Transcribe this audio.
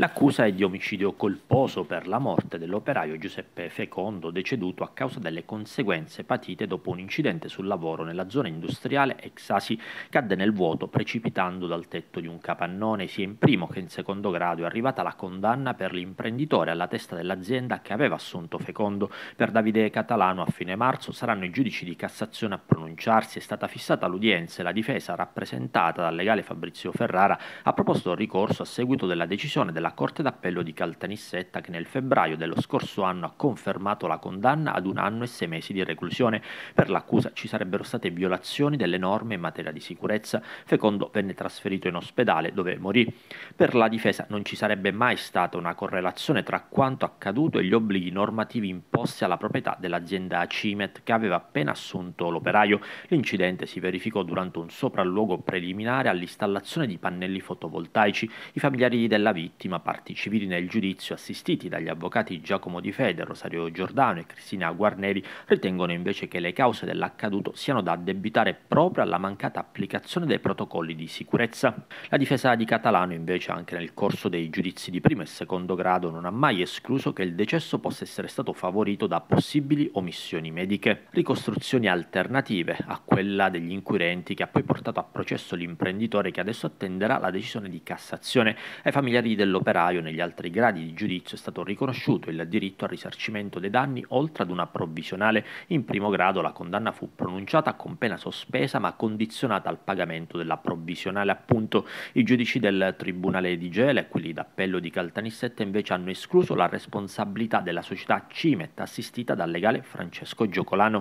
L'accusa è di omicidio colposo per la morte dell'operaio Giuseppe Fecondo, deceduto a causa delle conseguenze patite dopo un incidente sul lavoro nella zona industriale Exasi, cadde nel vuoto precipitando dal tetto di un capannone. Sia in primo che in secondo grado è arrivata la condanna per l'imprenditore alla testa dell'azienda che aveva assunto Fecondo. Per Davide Catalano a fine marzo saranno i giudici di Cassazione a pronunciarsi. È stata fissata l'udienza e la difesa rappresentata dal legale Fabrizio Ferrara ha proposto ricorso a seguito della decisione della la Corte d'Appello di Caltanissetta che nel febbraio dello scorso anno ha confermato la condanna ad un anno e sei mesi di reclusione. Per l'accusa ci sarebbero state violazioni delle norme in materia di sicurezza. Fecondo venne trasferito in ospedale dove morì. Per la difesa non ci sarebbe mai stata una correlazione tra quanto accaduto e gli obblighi normativi imposti alla proprietà dell'azienda Acimet che aveva appena assunto l'operaio. L'incidente si verificò durante un sopralluogo preliminare all'installazione di pannelli fotovoltaici. I familiari della vittima parti civili nel giudizio assistiti dagli avvocati Giacomo Di Fede, Rosario Giordano e Cristina Guarneri ritengono invece che le cause dell'accaduto siano da addebitare proprio alla mancata applicazione dei protocolli di sicurezza. La difesa di Catalano invece anche nel corso dei giudizi di primo e secondo grado non ha mai escluso che il decesso possa essere stato favorito da possibili omissioni mediche. Ricostruzioni alternative a quella degli inquirenti che ha poi portato a processo l'imprenditore che adesso attenderà la decisione di Cassazione ai familiari dell'operazione all'operaio negli altri gradi di giudizio è stato riconosciuto il diritto al risarcimento dei danni oltre ad una provvisionale. In primo grado la condanna fu pronunciata con pena sospesa ma condizionata al pagamento della provvisionale. Appunto i giudici del Tribunale di Gela e quelli d'appello di Caltanissetta invece hanno escluso la responsabilità della società CIMET assistita dal legale Francesco Giocolano.